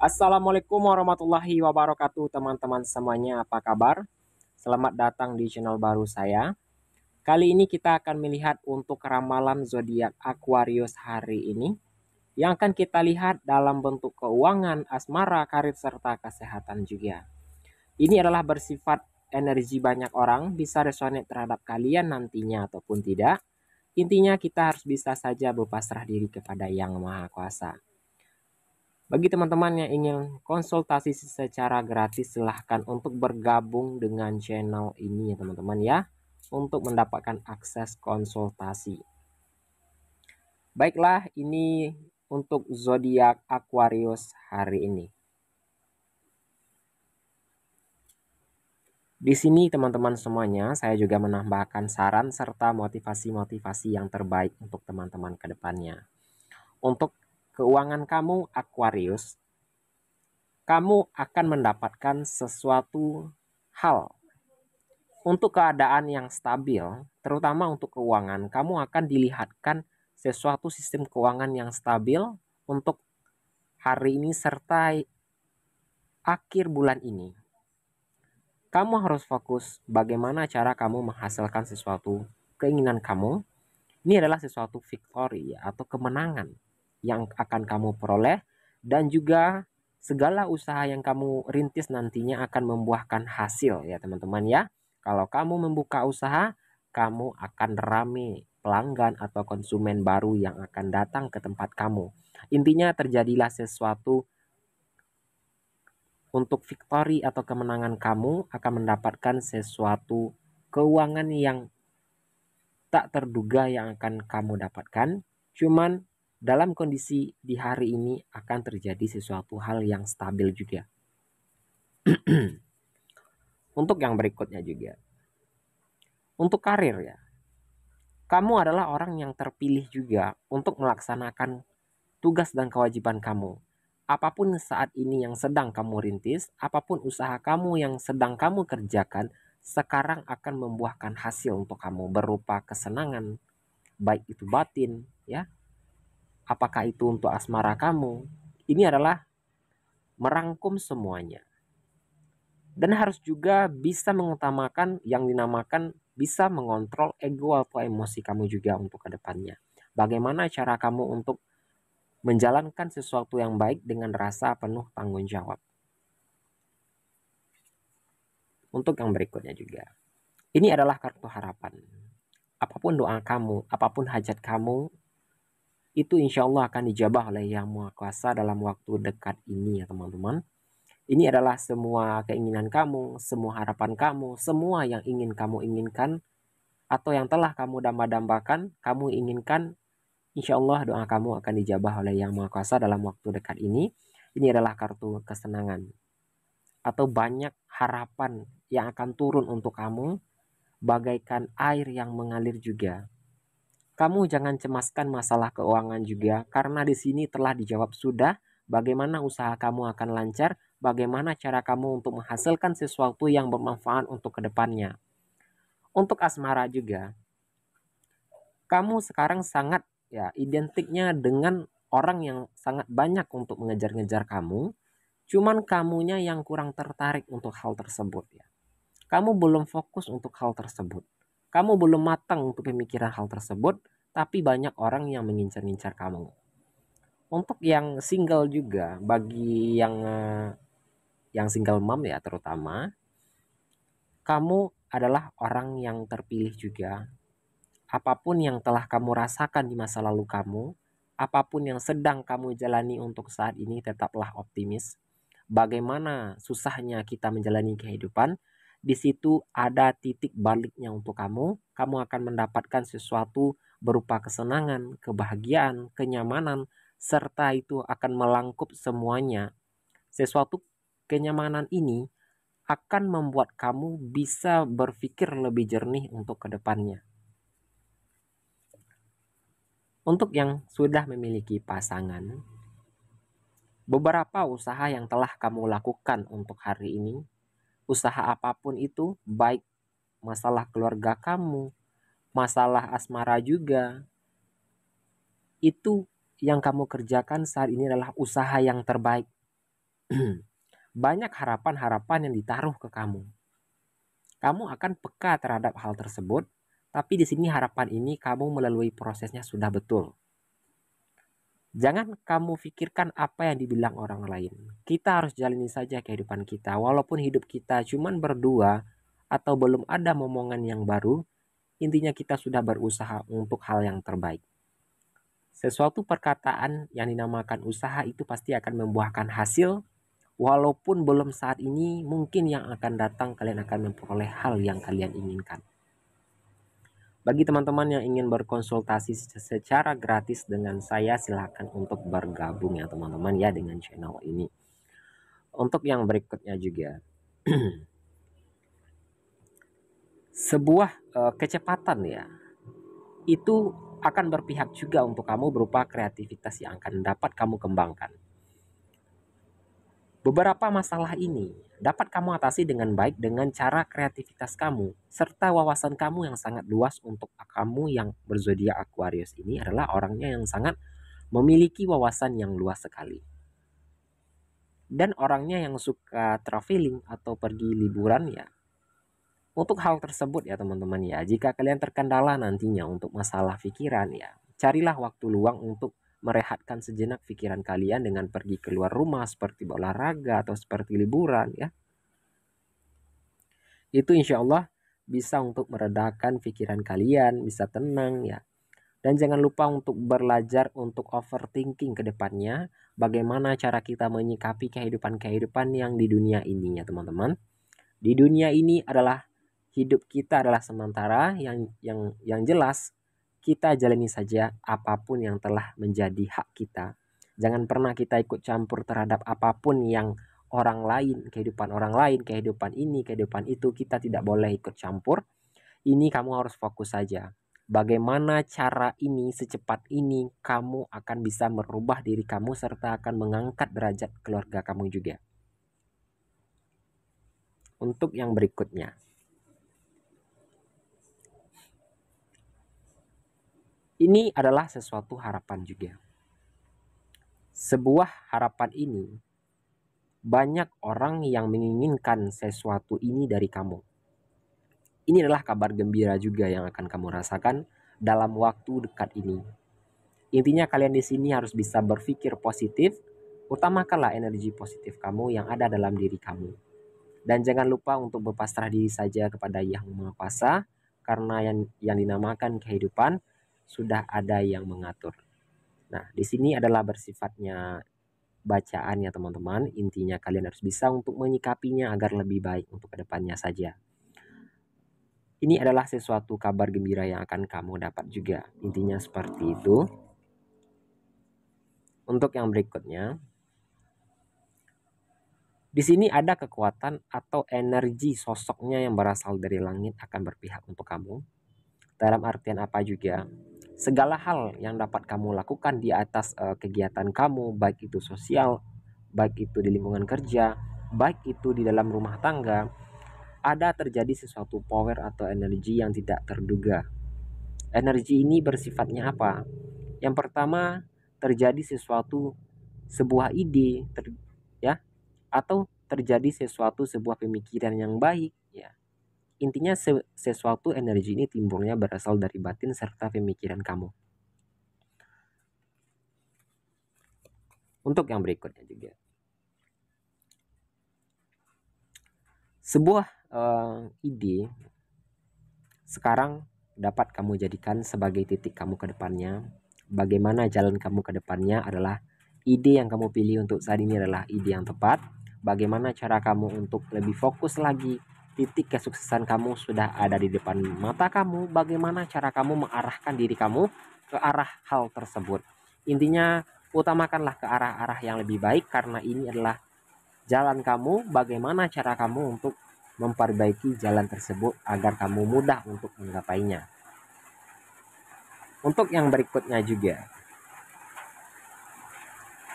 Assalamualaikum warahmatullahi wabarakatuh teman-teman semuanya apa kabar? Selamat datang di channel baru saya. Kali ini kita akan melihat untuk ramalan zodiak Aquarius hari ini yang akan kita lihat dalam bentuk keuangan, asmara, karir serta kesehatan juga. Ini adalah bersifat energi banyak orang bisa resonate terhadap kalian nantinya ataupun tidak. Intinya kita harus bisa saja berpasrah diri kepada Yang Maha Kuasa. Bagi teman-teman yang ingin konsultasi secara gratis, silahkan untuk bergabung dengan channel ini ya teman-teman ya, untuk mendapatkan akses konsultasi. Baiklah, ini untuk zodiak Aquarius hari ini. Di sini teman-teman semuanya, saya juga menambahkan saran serta motivasi-motivasi yang terbaik untuk teman-teman ke depannya. Untuk keuangan kamu Aquarius, kamu akan mendapatkan sesuatu hal untuk keadaan yang stabil, terutama untuk keuangan, kamu akan dilihatkan sesuatu sistem keuangan yang stabil untuk hari ini serta akhir bulan ini. Kamu harus fokus bagaimana cara kamu menghasilkan sesuatu keinginan kamu. Ini adalah sesuatu victory atau kemenangan yang akan kamu peroleh dan juga segala usaha yang kamu rintis nantinya akan membuahkan hasil ya teman-teman ya. Kalau kamu membuka usaha, kamu akan rame pelanggan atau konsumen baru yang akan datang ke tempat kamu. Intinya terjadilah sesuatu untuk victory atau kemenangan kamu akan mendapatkan sesuatu keuangan yang tak terduga yang akan kamu dapatkan. Cuman dalam kondisi di hari ini akan terjadi sesuatu hal yang stabil juga. Untuk yang berikutnya juga. Untuk karir ya. Kamu adalah orang yang terpilih juga untuk melaksanakan tugas dan kewajiban kamu. Apapun saat ini yang sedang kamu rintis, apapun usaha kamu yang sedang kamu kerjakan, sekarang akan membuahkan hasil untuk kamu berupa kesenangan, baik itu batin, ya, apakah itu untuk asmara kamu, ini adalah merangkum semuanya. Dan harus juga bisa mengutamakan yang dinamakan bisa mengontrol ego atau emosi kamu juga untuk kedepannya. Bagaimana cara kamu untuk menjalankan sesuatu yang baik dengan rasa penuh tanggung jawab. Untuk yang berikutnya juga. Ini adalah kartu harapan. Apapun doa kamu, apapun hajat kamu, itu insya Allah akan dijabah oleh Yang Maha Kuasa dalam waktu dekat ini ya teman-teman. Ini adalah semua keinginan kamu, semua harapan kamu, semua yang ingin kamu inginkan atau yang telah kamu damba-dambakan, kamu inginkan, insya Allah doa kamu akan dijabah oleh Yang Maha Kuasa dalam waktu dekat ini. Ini adalah kartu kesenangan atau banyak harapan yang akan turun untuk kamu bagaikan air yang mengalir juga kamu jangan cemaskan masalah keuangan juga, karena di sini telah dijawab sudah bagaimana usaha kamu akan lancar, bagaimana cara kamu untuk menghasilkan sesuatu yang bermanfaat untuk kedepannya. Untuk asmara juga, kamu sekarang sangat ya identiknya dengan orang yang sangat banyak untuk mengejar-ngejar kamu, cuman kamunya yang kurang tertarik untuk hal tersebut ya. Kamu belum fokus untuk hal tersebut. Kamu belum matang untuk pemikiran hal tersebut, tapi banyak orang yang mengincar-incar kamu. Untuk yang single juga, bagi yang eh, yang single mom ya terutama, kamu adalah orang yang terpilih juga. Apapun yang telah kamu rasakan di masa lalu kamu, apapun yang sedang kamu jalani untuk saat ini tetaplah optimis. Bagaimana susahnya kita menjalani kehidupan, di situ ada titik baliknya untuk kamu. Kamu akan mendapatkan sesuatu berupa kesenangan, kebahagiaan, kenyamanan, serta itu akan melangkup semuanya. Sesuatu kenyamanan ini akan membuat kamu bisa berpikir lebih jernih untuk kedepannya. Untuk yang sudah memiliki pasangan, beberapa usaha yang telah kamu lakukan untuk hari ini usaha apapun itu, baik masalah keluarga kamu, masalah asmara juga, itu yang kamu kerjakan saat ini adalah usaha yang terbaik. Banyak harapan-harapan yang ditaruh ke kamu. Kamu akan peka terhadap hal tersebut, tapi di sini harapan ini kamu melalui prosesnya sudah betul. Jangan kamu pikirkan apa yang dibilang orang lain. Kita harus jalani saja kehidupan kita. Walaupun hidup kita cuma berdua atau belum ada momongan yang baru, intinya kita sudah berusaha untuk hal yang terbaik. Sesuatu perkataan yang dinamakan usaha itu pasti akan membuahkan hasil, walaupun belum saat ini, mungkin yang akan datang kalian akan memperoleh hal yang kalian inginkan. Bagi teman-teman yang ingin berkonsultasi secara gratis dengan saya, silahkan untuk bergabung ya teman-teman ya dengan channel ini. Untuk yang berikutnya juga, sebuah uh, kecepatan ya, itu akan berpihak juga untuk kamu berupa kreativitas yang akan dapat kamu kembangkan. Beberapa masalah ini dapat kamu atasi dengan baik dengan cara kreativitas kamu serta wawasan kamu yang sangat luas untuk kamu yang berzodiak Aquarius ini adalah orangnya yang sangat memiliki wawasan yang luas sekali. Dan orangnya yang suka traveling atau pergi liburan ya. Untuk hal tersebut ya teman-teman ya, jika kalian terkendala nantinya untuk masalah pikiran ya, carilah waktu luang untuk merehatkan sejenak pikiran kalian dengan pergi keluar rumah seperti olahraga atau seperti liburan ya. Itu insya Allah bisa untuk meredakan pikiran kalian, bisa tenang ya. Dan jangan lupa untuk belajar untuk overthinking ke depannya. Bagaimana cara kita menyikapi kehidupan-kehidupan yang di dunia ini ya teman-teman. Di dunia ini adalah hidup kita adalah sementara yang yang yang jelas kita jalani saja apapun yang telah menjadi hak kita. Jangan pernah kita ikut campur terhadap apapun yang orang lain, kehidupan orang lain, kehidupan ini, kehidupan itu, kita tidak boleh ikut campur. Ini kamu harus fokus saja. Bagaimana cara ini secepat ini kamu akan bisa merubah diri kamu serta akan mengangkat derajat keluarga kamu juga. Untuk yang berikutnya, Ini adalah sesuatu harapan juga. Sebuah harapan ini banyak orang yang menginginkan sesuatu ini dari kamu. Ini adalah kabar gembira juga yang akan kamu rasakan dalam waktu dekat ini. Intinya kalian di sini harus bisa berpikir positif, utamakanlah energi positif kamu yang ada dalam diri kamu. Dan jangan lupa untuk berpasrah diri saja kepada Yang Maha Kuasa karena yang yang dinamakan kehidupan sudah ada yang mengatur. Nah, di sini adalah bersifatnya bacaan ya teman-teman. Intinya kalian harus bisa untuk menyikapinya agar lebih baik untuk kedepannya saja. Ini adalah sesuatu kabar gembira yang akan kamu dapat juga. Intinya seperti itu. Untuk yang berikutnya, di sini ada kekuatan atau energi sosoknya yang berasal dari langit akan berpihak untuk kamu. Dalam artian apa juga? segala hal yang dapat kamu lakukan di atas uh, kegiatan kamu, baik itu sosial, baik itu di lingkungan kerja, baik itu di dalam rumah tangga, ada terjadi sesuatu power atau energi yang tidak terduga. Energi ini bersifatnya apa? Yang pertama, terjadi sesuatu sebuah ide ter, ya atau terjadi sesuatu sebuah pemikiran yang baik Intinya sesuatu energi ini timbulnya berasal dari batin serta pemikiran kamu. Untuk yang berikutnya juga. Sebuah uh, ide sekarang dapat kamu jadikan sebagai titik kamu ke depannya. Bagaimana jalan kamu ke depannya adalah ide yang kamu pilih untuk saat ini adalah ide yang tepat. Bagaimana cara kamu untuk lebih fokus lagi titik kesuksesan kamu sudah ada di depan mata kamu, bagaimana cara kamu mengarahkan diri kamu ke arah hal tersebut. Intinya, utamakanlah ke arah-arah yang lebih baik karena ini adalah jalan kamu, bagaimana cara kamu untuk memperbaiki jalan tersebut agar kamu mudah untuk menggapainya. Untuk yang berikutnya juga,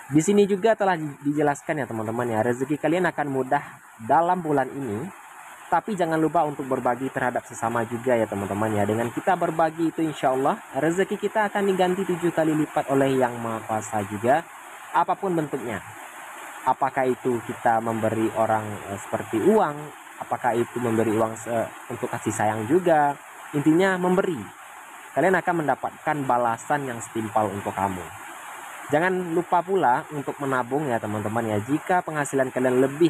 di sini juga telah dijelaskan ya teman-teman ya, rezeki kalian akan mudah dalam bulan ini tapi jangan lupa untuk berbagi terhadap sesama juga ya teman-teman ya dengan kita berbagi itu insya Allah rezeki kita akan diganti tujuh kali lipat oleh yang maha kuasa juga apapun bentuknya apakah itu kita memberi orang eh, seperti uang apakah itu memberi uang eh, untuk kasih sayang juga intinya memberi kalian akan mendapatkan balasan yang setimpal untuk kamu Jangan lupa pula untuk menabung ya teman-teman ya. Jika penghasilan kalian lebih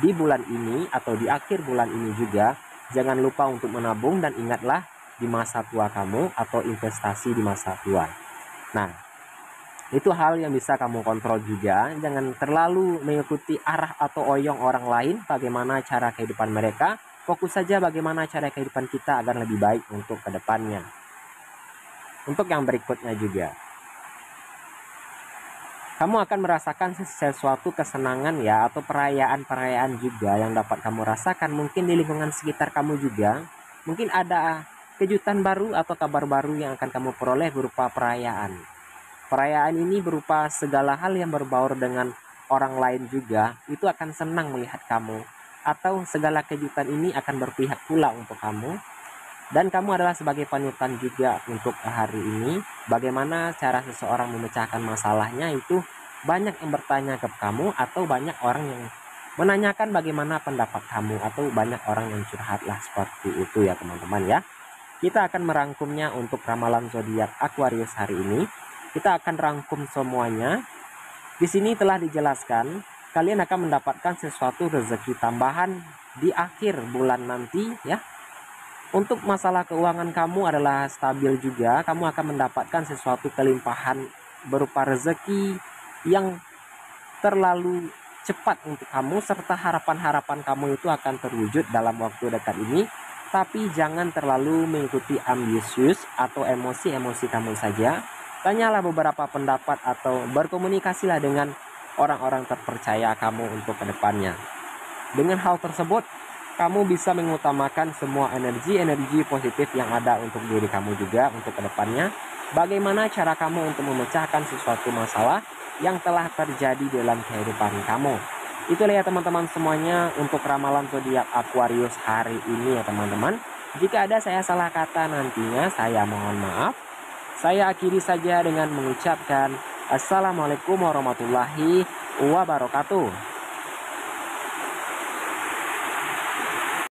di bulan ini atau di akhir bulan ini juga jangan lupa untuk menabung dan ingatlah di masa tua kamu atau investasi di masa tua. Nah, itu hal yang bisa kamu kontrol juga. Jangan terlalu mengikuti arah atau oyong orang lain bagaimana cara kehidupan mereka. Fokus saja bagaimana cara kehidupan kita agar lebih baik untuk kedepannya. Untuk yang berikutnya juga, kamu akan merasakan sesuatu kesenangan ya atau perayaan-perayaan juga yang dapat kamu rasakan mungkin di lingkungan sekitar kamu juga mungkin ada kejutan baru atau kabar baru yang akan kamu peroleh berupa perayaan perayaan ini berupa segala hal yang berbaur dengan orang lain juga itu akan senang melihat kamu atau segala kejutan ini akan berpihak pula untuk kamu dan kamu adalah sebagai panutan juga untuk hari ini bagaimana cara seseorang memecahkan masalahnya itu banyak yang bertanya ke kamu atau banyak orang yang menanyakan bagaimana pendapat kamu atau banyak orang yang curhatlah seperti itu ya teman-teman ya kita akan merangkumnya untuk ramalan zodiak Aquarius hari ini kita akan rangkum semuanya di sini telah dijelaskan kalian akan mendapatkan sesuatu rezeki tambahan di akhir bulan nanti ya untuk masalah keuangan kamu adalah stabil juga, kamu akan mendapatkan sesuatu kelimpahan berupa rezeki yang terlalu cepat untuk kamu serta harapan-harapan kamu itu akan terwujud dalam waktu dekat ini. Tapi jangan terlalu mengikuti ambisius atau emosi-emosi kamu saja. Tanyalah beberapa pendapat atau berkomunikasilah dengan orang-orang terpercaya kamu untuk kedepannya. Dengan hal tersebut, kamu bisa mengutamakan semua energi-energi positif yang ada untuk diri kamu juga untuk kedepannya. Bagaimana cara kamu untuk memecahkan sesuatu masalah yang telah terjadi dalam kehidupan kamu? Itulah ya teman-teman semuanya untuk ramalan zodiak Aquarius hari ini ya teman-teman. Jika ada saya salah kata nantinya saya mohon maaf. Saya akhiri saja dengan mengucapkan Assalamualaikum warahmatullahi wabarakatuh.